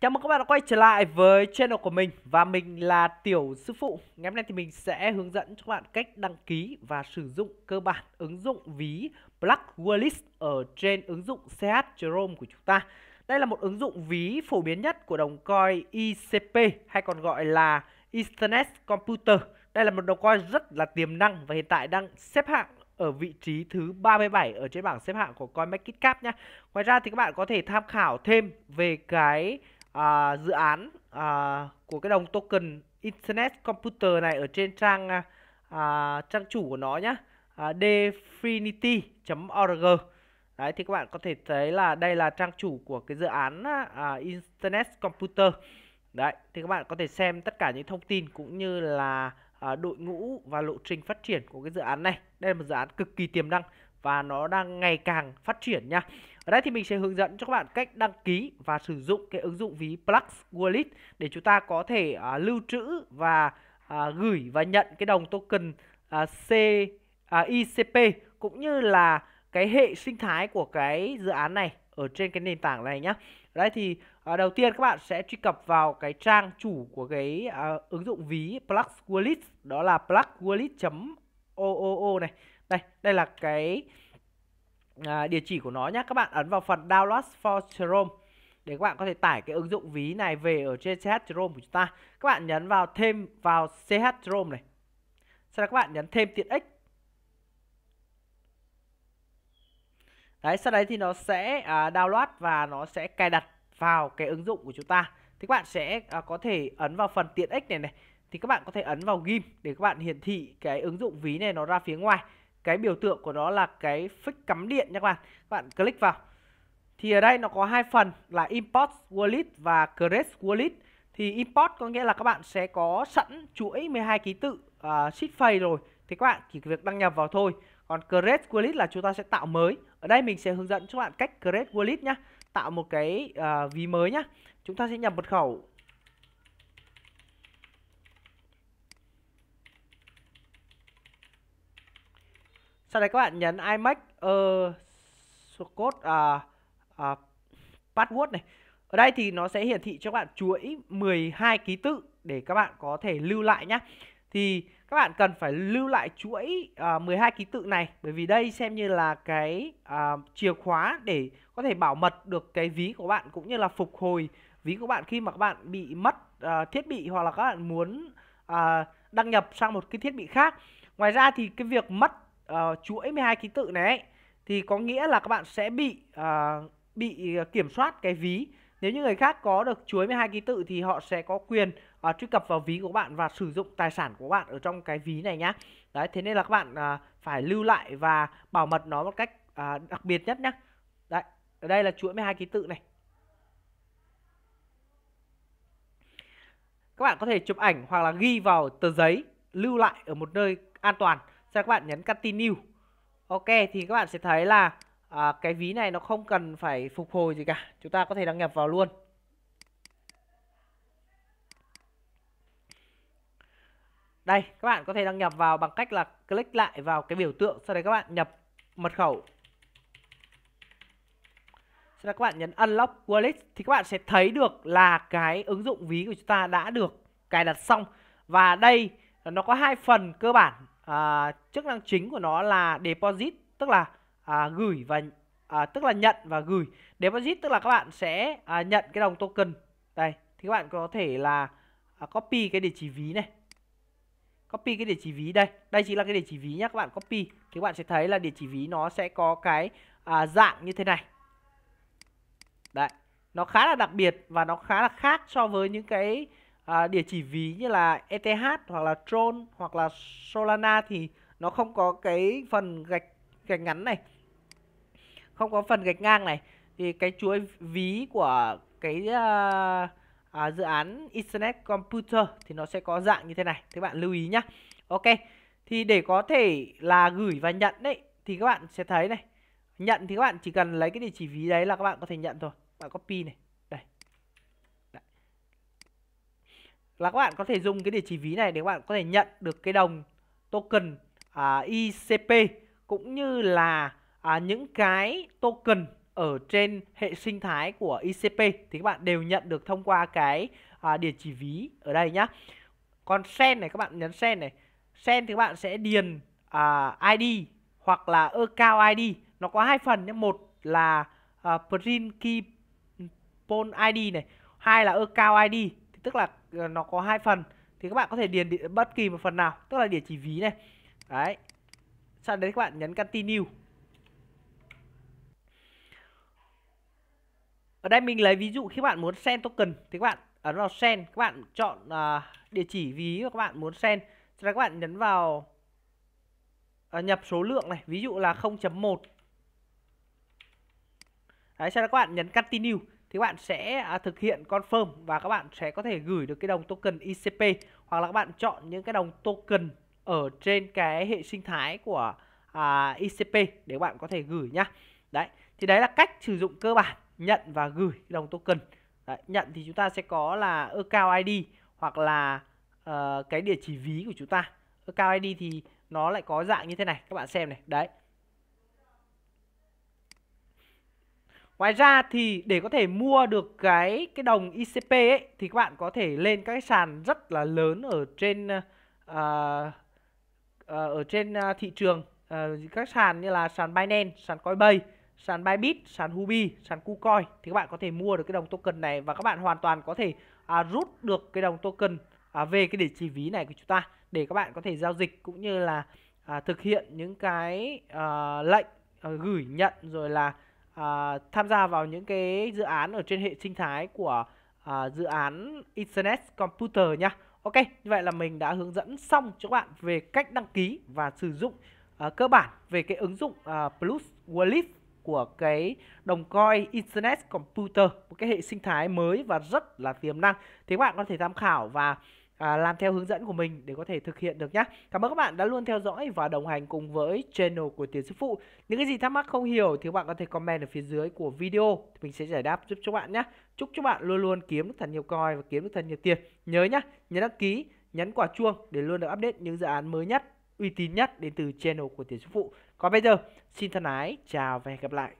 Chào mừng các bạn đã quay trở lại với channel của mình và mình là Tiểu Sư Phụ. Ngày hôm nay thì mình sẽ hướng dẫn cho các bạn cách đăng ký và sử dụng cơ bản ứng dụng ví Black Wallet ở trên ứng dụng CH Chrome của chúng ta. Đây là một ứng dụng ví phổ biến nhất của đồng coin ICP hay còn gọi là Internet Computer. Đây là một đồng coin rất là tiềm năng và hiện tại đang xếp hạng ở vị trí thứ 37 ở trên bảng xếp hạng của CoinMarketCap nhé. Ngoài ra thì các bạn có thể tham khảo thêm về cái À, dự án à, của cái đồng token Internet Computer này ở trên trang à, à trang chủ của nó nhé à, definity.org Đấy thì các bạn có thể thấy là đây là trang chủ của cái dự án à, à, Internet Computer Đấy thì các bạn có thể xem tất cả những thông tin cũng như là à, đội ngũ và lộ trình phát triển của cái dự án này Đây là một dự án cực kỳ tiềm năng và nó đang ngày càng phát triển nha. Ở đây thì mình sẽ hướng dẫn cho các bạn cách đăng ký và sử dụng cái ứng dụng ví Plux Wallet để chúng ta có thể à, lưu trữ và à, gửi và nhận cái đồng token à, C à, ICP cũng như là cái hệ sinh thái của cái dự án này ở trên cái nền tảng này nhá. Ở đây thì à, đầu tiên các bạn sẽ truy cập vào cái trang chủ của cái à, ứng dụng ví Plux Wallet đó là pluxwallet.ooo này đây đây là cái à, địa chỉ của nó nhé các bạn ấn vào phần download for Chrome để các bạn có thể tải cái ứng dụng ví này về ở trên CH Chrome của chúng ta các bạn nhấn vào thêm vào CH Chrome này sau đó các bạn nhấn thêm tiện ích đấy sau đấy thì nó sẽ à, download và nó sẽ cài đặt vào cái ứng dụng của chúng ta thì các bạn sẽ à, có thể ấn vào phần tiện ích này này thì các bạn có thể ấn vào ghim để các bạn hiển thị cái ứng dụng ví này nó ra phía ngoài cái biểu tượng của nó là cái fix cắm điện nha các bạn các bạn click vào thì ở đây nó có hai phần là import wallet và create wallet thì import có nghĩa là các bạn sẽ có sẵn chuỗi 12 ký tự uh, sheet phay rồi thì các bạn chỉ việc đăng nhập vào thôi còn create wallet là chúng ta sẽ tạo mới ở đây mình sẽ hướng dẫn cho các bạn cách create wallet nhá tạo một cái uh, ví mới nhá chúng ta sẽ nhập mật khẩu sau đấy các bạn nhấn iMac uh, code uh, uh, password này ở đây thì nó sẽ hiển thị cho các bạn chuỗi 12 ký tự để các bạn có thể lưu lại nhé thì các bạn cần phải lưu lại chuỗi uh, à, 12 ký tự này bởi vì đây xem như là cái uh, chìa khóa để có thể bảo mật được cái ví của bạn cũng như là phục hồi ví của bạn khi mà các bạn bị mất uh, thiết bị hoặc là các bạn muốn uh, đăng nhập sang một cái thiết bị khác ngoài ra thì cái việc mất uh, chuỗi 12 ký tự này thì có nghĩa là các bạn sẽ bị uh, bị kiểm soát cái ví nếu như người khác có được chuỗi 12 ký tự thì họ sẽ có quyền uh, truy cập vào ví của bạn và sử dụng tài sản của bạn ở trong cái ví này nhá. Đấy, thế nên là các bạn uh, phải lưu lại và bảo mật nó một cách uh, đặc biệt nhất nhá. Đấy, ở đây là chuỗi 12 ký tự này. Các bạn có thể chụp ảnh hoặc là ghi vào tờ giấy lưu lại ở một nơi an toàn sau các bạn nhấn continue. Ok thì các bạn sẽ thấy là à, cái ví này nó không cần phải phục hồi gì cả. Chúng ta có thể đăng nhập vào luôn. Đây, các bạn có thể đăng nhập vào bằng cách là click lại vào cái biểu tượng, sau đấy các bạn nhập mật khẩu. Sau đó các bạn nhấn unlock wallet thì các bạn sẽ thấy được là cái ứng dụng ví của chúng ta đã được cài đặt xong. Và đây nó có hai phần cơ bản à, chức năng chính của nó là deposit tức là à, gửi và à, tức là nhận và gửi deposit tức là các bạn sẽ à, nhận cái đồng token đây thì các bạn có thể là à, copy cái địa chỉ ví này copy cái địa chỉ ví đây đây chính là cái địa chỉ ví nhé các bạn copy thì các bạn sẽ thấy là địa chỉ ví nó sẽ có cái à, dạng như thế này đấy nó khá là đặc biệt và nó khá là khác so với những cái à, địa chỉ ví như là ETH hoặc là Tron hoặc là Solana thì nó không có cái phần gạch gạch ngắn này không có phần gạch ngang này thì cái chuỗi ví của cái à, à, dự án Internet Computer thì nó sẽ có dạng như thế này các bạn lưu ý nhá Ok thì để có thể là gửi và nhận đấy thì các bạn sẽ thấy này nhận thì các bạn chỉ cần lấy cái địa chỉ ví đấy là các bạn có thể nhận thôi bạn copy này là các bạn có thể dùng cái địa chỉ ví này để các bạn có thể nhận được cái đồng token à, ICP cũng như là à, những cái token ở trên hệ sinh thái của ICP thì các bạn đều nhận được thông qua cái à, địa chỉ ví ở đây nhá. Còn send này các bạn nhấn send này. Send thì các bạn sẽ điền à, ID hoặc là account ID. Nó có hai phần nhé. Một là à, print key pool ID này, hai là account ID. Thì tức là Ờ, nó có hai phần thì các bạn có thể điền địa, bất kỳ một phần nào tức là địa chỉ ví này đấy sau đấy các bạn nhấn continue ở đây mình lấy ví dụ khi bạn muốn send token thì các bạn ấn à, vào send các bạn chọn uh, địa chỉ ví mà các bạn muốn send sau đó các bạn nhấn vào uh, nhập số lượng này ví dụ là 0.1 đấy sau đó các bạn nhấn continue thì các bạn sẽ à, thực hiện confirm và các bạn sẽ có thể gửi được cái đồng token ICP e hoặc là các bạn chọn những cái đồng token ở trên cái hệ sinh thái của à, ICP e để các bạn có thể gửi nhá. Đấy, thì đấy là cách sử dụng cơ bản nhận và gửi đồng token. Đấy, nhận thì chúng ta sẽ có là account ID hoặc là uh, cái địa chỉ ví của chúng ta. Account ID thì nó lại có dạng như thế này, các bạn xem này. Đấy, Ngoài ra thì để có thể mua được cái cái đồng ICP ấy thì các bạn có thể lên các cái sàn rất là lớn ở trên uh, uh, ở trên uh, thị trường uh, các sàn như là sàn Binance, sàn Coinbase, sàn Bybit, sàn Huobi, sàn KuCoin thì các bạn có thể mua được cái đồng token này và các bạn hoàn toàn có thể uh, rút được cái đồng token uh, về cái địa chỉ ví này của chúng ta để các bạn có thể giao dịch cũng như là uh, thực hiện những cái uh, lệnh uh, gửi nhận rồi là Ờ, tham gia vào những cái dự án ở trên hệ sinh thái của à, dự án Internet Computer nha. Ok, như vậy là mình đã hướng dẫn xong cho các bạn về cách đăng ký và sử dụng à, cơ bản về cái ứng dụng à, Plus Wallet của cái đồng coin Internet Computer, một cái hệ sinh thái mới và rất là tiềm năng. Thì các bạn có thể tham khảo và à, làm theo hướng dẫn của mình để có thể thực hiện được nhé. Cảm ơn các bạn đã luôn theo dõi và đồng hành cùng với channel của Tiến Sư Phụ. Những cái gì thắc mắc không hiểu thì các bạn có thể comment ở phía dưới của video. Thì mình sẽ giải đáp giúp cho bạn nhé. Chúc cho bạn luôn luôn kiếm được thật nhiều coi và kiếm được thật nhiều tiền. Nhớ nhé, nhấn đăng ký, nhấn quả chuông để luôn được update những dự án mới nhất, uy tín nhất đến từ channel của Tiến Sư Phụ. Còn bây giờ, xin thân ái, chào và hẹn gặp lại.